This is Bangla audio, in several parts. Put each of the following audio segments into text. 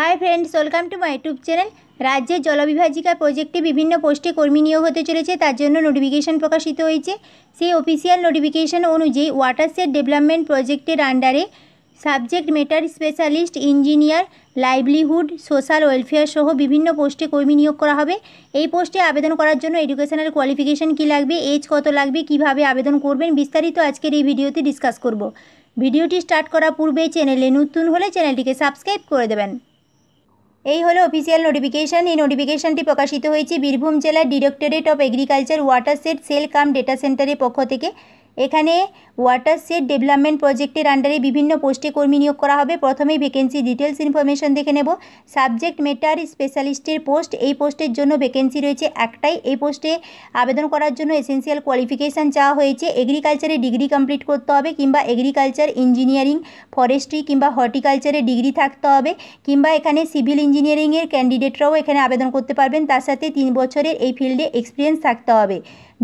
high friends welcome to my YouTube channel রাজ্যের জলবিভাজিকা প্রজেক্টে বিভিন্ন পোস্টে কর্মী নিয়োগ হতে চলেছে তার জন্য নোটিফিকেশন প্রকাশিত হয়েছে সেই অফিসিয়াল নোটিফিকেশন অনুযায়ী ওয়াটার সেট ডেভেলপমেন্ট প্রজেক্টের আন্ডারে subject matter specialist engineer livelihood social welfare সহ বিভিন্ন পোস্টে কর্মী নিয়োগ করা হবে এই পোস্টে আবেদন করার জন্য এডুকেশনাল কোয়ালিফিকেশন কী লাগবে এজ কত লাগবে কিভাবে আবেদন করবেন বিস্তারিত আজকের এই ভিডিওতে ডিসকাস করব ভিডিওটি স্টার্ট করার পূর্বে চ্যানেলে নতুন হলে চ্যানেলটিকে সাবস্ক্রাইব করে দেবেন এই হলো অফিসিয়াল নোটিফিকেশান এই নোটিফিকেশানটি প্রকাশিত হয়েছে বীরভূম জেলার directorate of agriculture shed cell cum data সেন্টারের পক্ষ থেকে এখানে ওয়াটার সেট ডেভেলপমেন্ট প্রজেক্টের আন্ডারে বিভিন্ন পোস্টে কর্মী নিয়োগ করা হবে প্রথমেই ভ্যাকেন্সি ডিটেলস ইনফরমেশন দেখে নেব সাবজেক্ট ম্যাটার স্পেশালিস্টের পোস্ট এই পোস্টের জন্য ভ্যাকেন্সি রয়েছে একটাই এই পোস্টে আবেদন করার জন্য এসেন্সিয়াল কোয়ালিফিকেশান চাওয়া হয়েছে এগ্রিকালচারে ডিগ্রি কমপ্লিট করতে হবে কিংবা এগ্রিকালচার ইঞ্জিনিয়ারিং ফরেস্ট্রি কিংবা হর্টিকালচারে ডিগ্রি থাকতে হবে কিংবা এখানে সিভিল ইঞ্জিনিয়ারিংয়ের ক্যান্ডিডেটরাও এখানে আবেদন করতে পারবেন তার সাথে তিন বছরের এই ফিল্ডে এক্সপিরিয়েন্স থাকতে হবে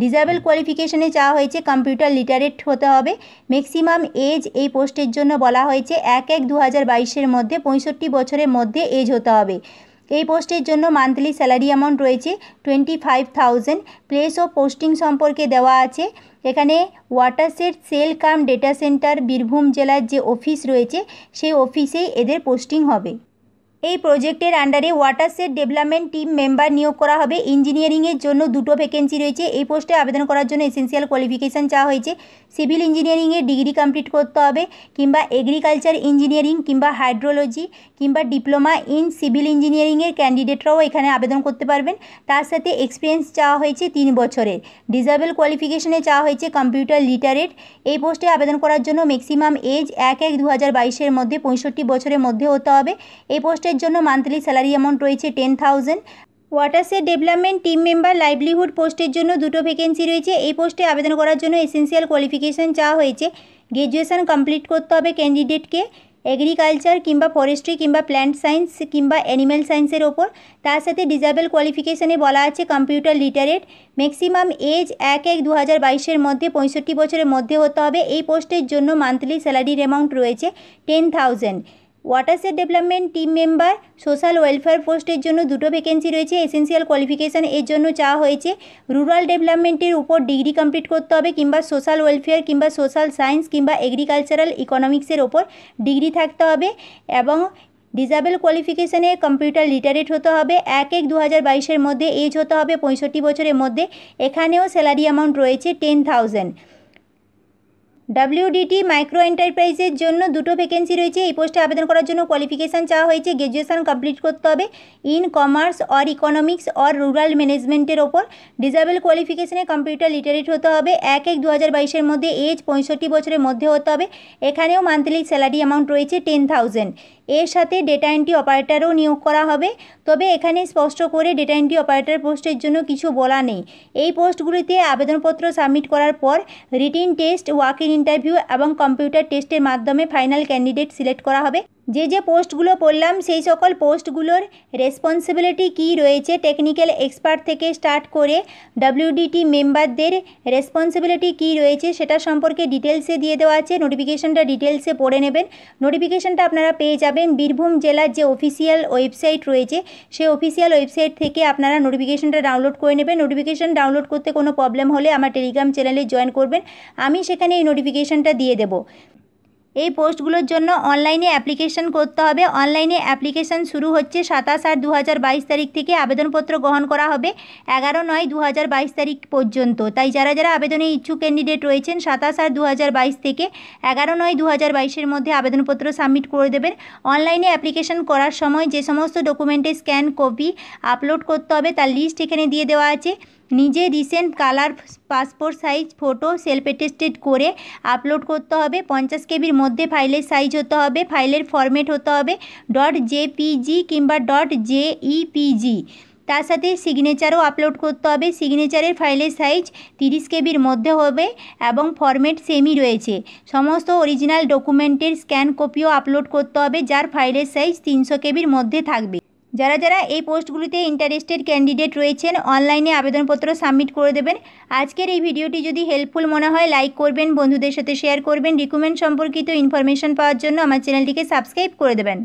ডিজাবেল কোয়ালিফিকেশনে চাওয়া হয়েছে কম্পিউটার লিটারেট হতে হবে ম্যাক্সিমাম এজ এই পোস্টের জন্য বলা হয়েছে এক এক দু হাজার বাইশের মধ্যে পঁয়ষট্টি বছরের মধ্যে এজ হতে হবে এই পোস্টের জন্য মান্থলি স্যালারি অ্যামাউন্ট রয়েছে টোয়েন্টি ফাইভ থাউজেন্ড প্লেস ও পোস্টিং সম্পর্কে দেওয়া আছে এখানে watershed cell cum data centre Birbhum জেলার যে অফিস রয়েছে সেই অফিসেই এদের পোস্টিং হবে এই প্রজেক্টের আন্ডারে watershed development team member নিয়োগ করা হবে ইঞ্জিনিয়ারিংয়ের জন্য দুটো ভ্যাকেন্সি রয়েছে এই পোস্টে আবেদন করার জন্য এসেন্সিয়াল কোয়ালিফিকেশান চাওয়া হয়েছে সিভিল ইঞ্জিনিয়ারিংয়ের ডিগ্রি কমপ্লিট করতে হবে কিংবা এগ্রিকালচার ইঞ্জিনিয়ারিং কিংবা হাইড্রোলজি কিংবা ডিপ্লোমা ইন সিভিল ইঞ্জিনিয়ারিংয়ের ক্যান্ডিডেটরাও এখানে আবেদন করতে পারবেন তার সাথে এক্সপিরিয়েন্স চাওয়া হয়েছে তিন বছরের ডিজেবল কোয়ালিফিকেশনে চাওয়া হয়েছে কম্পিউটার লিটারেট এই পোস্টে আবেদন করার জন্য ম্যাক্সিমাম এজ এক এক দু হাজার বাইশের মধ্যে পঁয়ষট্টি বছরের মধ্যে হতে হবে এই পোস্টে এদের জন্য মান্থলি স্যালারি অ্যামাউন্ট রয়েছে টেন থাউজেন্ড ওয়াটারসের ডেভেলপমেন্ট টিম মেম্বার লাইভলিহুড পোস্টের জন্য দুটো ভ্যাকেন্সি রয়েছে এই পোস্টে আবেদন করার জন্য এসেন্সিয়াল কোয়ালিফিকেশান চাওয়া হয়েছে গ্র্যাজুয়েশান কমপ্লিট করতে হবে ক্যান্ডিডেটকে এগ্রিকালচার কিংবা ফরেস্ট্রি কিংবা প্ল্যান্ট সায়েন্স কিংবা অ্যানিম্যাল সায়েন্সের ওপর তার সাথে ডিজাবেল কোয়ালিফিকেশানে বলা আছে কম্পিউটার লিটারেট ম্যাক্সিমাম এজ এক এক দু হাজার বাইশের মধ্যে পঁয়ষট্টি বছরের মধ্যে হতে হবে এই পোস্টের জন্য মান্থলি স্যালারির অ্যামাউন্ট রয়েছে ten thousand watershed development team member social welfare পোস্টের জন্য দুটো ভ্যাকেন্সি রয়েছে এসেন্সিয়াল কোয়ালিফিকেশান এর জন্য চাওয়া হয়েছে রুরাল ডেভেলপমেন্টের উপর ডিগ্রি কমপ্লিট করতে হবে কিংবা সোশ্যাল ওয়েলফেয়ার কিংবা সোশ্যাল সায়েন্স কিংবা এগ্রিকালচারাল ইকোনমিক্সের ওপর ডিগ্রি থাকতে হবে এবং ডিজাবেল কোয়ালিফিকেশানে কম্পিউটার লিটারেট হতে হবে এক এক দু হাজার বাইশের মধ্যে এজ হতে হবে পঁয়ষট্টি বছরের মধ্যে এখানেও স্যালারি অ্যামাউন্ট রয়েছে টেন থাউজেন্ড ডাব্লিউডিটি মাইক্রো এন্টারপ্রাইজের জন্য দুটো ভ্যাকেন্সি রয়েছে এই পোস্টে আবেদন করার জন্য কোয়ালিফিকেশান চাওয়া হয়েছে গ্র্যাজুয়েশান কমপ্লিট করতে হবে in commerce or economics or rural ম্যানেজমেন্টের ওপর ডিজাবেল কোয়ালিফিকেশানে কম্পিউটার লিটারেট হতে হবে এক এক দু হাজার বাইশের মধ্যে এজ পঁয়ষট্টি বছরের মধ্যে হতে হবে এখানেও মান্থলি স্যালারি অ্যামাউন্ট রয়েছে টেন থাউজেন্ড এর সাথে ডেটা এন্ট্রি অপারেটারও নিয়োগ করা হবে তবে এখানে স্পষ্ট করে ডেটা এন্ট্রি অপারেটার পোস্টের জন্য কিছু বলা নেই এই পোস্টগুলিতে আবেদনপত্র সাবমিট করার পর রিটিন টেস্ট ওয়াকিং ইন্টারভিউ এবং কম্পিউটার টেস্টের মাধ্যমে ফাইনাল ক্যান্ডিডেট সিলেক্ট করা হবে যে যে পোস্টগুলো পড়লাম সেই সকল পোস্টগুলোর রেসপন্সিবিলিটি কি রয়েছে টেকনিক্যাল এক্সপার্ট থেকে স্টার্ট করে ডাব্লিউডিটি মেম্বারদের রেসপন্সিবিলিটি কি রয়েছে সেটা সম্পর্কে ডিটেলসে দিয়ে দেওয়া আছে নোটিফিকেশানটা ডিটেলসে পড়ে নেবেন নোটিফিকেশানটা আপনারা পেয়ে যাবেন বীরভূম জেলার যে অফিসিয়াল ওয়েবসাইট রয়েছে সেই অফিসিয়াল ওয়েবসাইট থেকে আপনারা নোটিফিকেশানটা ডাউনলোড করে নেবেন নোটিফিকেশান ডাউনলোড করতে কোনো প্রবলেম হলে আমার টেলিগ্রাম চ্যানেলে জয়েন করবেন আমি সেখানে এই নোটিফিকেশানটা দিয়ে দেবো এই পোস্টগুলোর জন্য অনলাইনে অ্যাপ্লিকেশন করতে হবে অনলাইনে অ্যাপ্লিকেশন শুরু হচ্ছে সাতাশ আট দু তারিখ থেকে আবেদনপত্র গ্রহণ করা হবে এগারো নয় দু তারিখ পর্যন্ত তাই যারা যারা আবেদনে ইচ্ছুক ক্যান্ডিডেট রয়েছেন সাতাশ আট দু থেকে এগারো নয় দু হাজার মধ্যে আবেদনপত্র সাবমিট করে দেবেন অনলাইনে অ্যাপ্লিকেশন করার সময় যে সমস্ত ডকুমেন্টে স্ক্যান কপি আপলোড করতে হবে তার লিস্ট এখানে দিয়ে দেওয়া আছে নিজে recent colour passport size photo self attested করে আপলোড করতে হবে পঞ্চাশ কেবির মধ্যে ফাইলের সাইজ হতে হবে ফাইলের ফরম্যাট হতে হবে ডট জেপিজি কিংবা ডট জেইপিজি তার সাথে সিগনেচারও আপলোড করতে হবে সিগনেচারের ফাইলের সাইজ তিরিশ কেবির মধ্যে হবে এবং ফরম্যাট সেমই রয়েছে সমস্ত অরিজিনাল ডকুমেন্টের স্ক্যান কপিও আপলোড করতে হবে যার ফাইলের সাইজ তিনশো কেবির মধ্যে থাকবে যারা যারা এই পোস্টগুলিতে ইন্টারেস্টেড ক্যান্ডিডেট রয়েছেন অনলাইনে আবেদনপত্র সাবমিট করে দেবেন আজকের এই ভিডিওটি যদি হেল্পফুল মনে হয় লাইক করবেন বন্ধুদের সাথে শেয়ার করবেন রিকুমেন্ট সম্পর্কিত ইনফরমেশন পাওয়ার জন্য আমার চ্যানেলটিকে সাবস্ক্রাইব করে দেবেন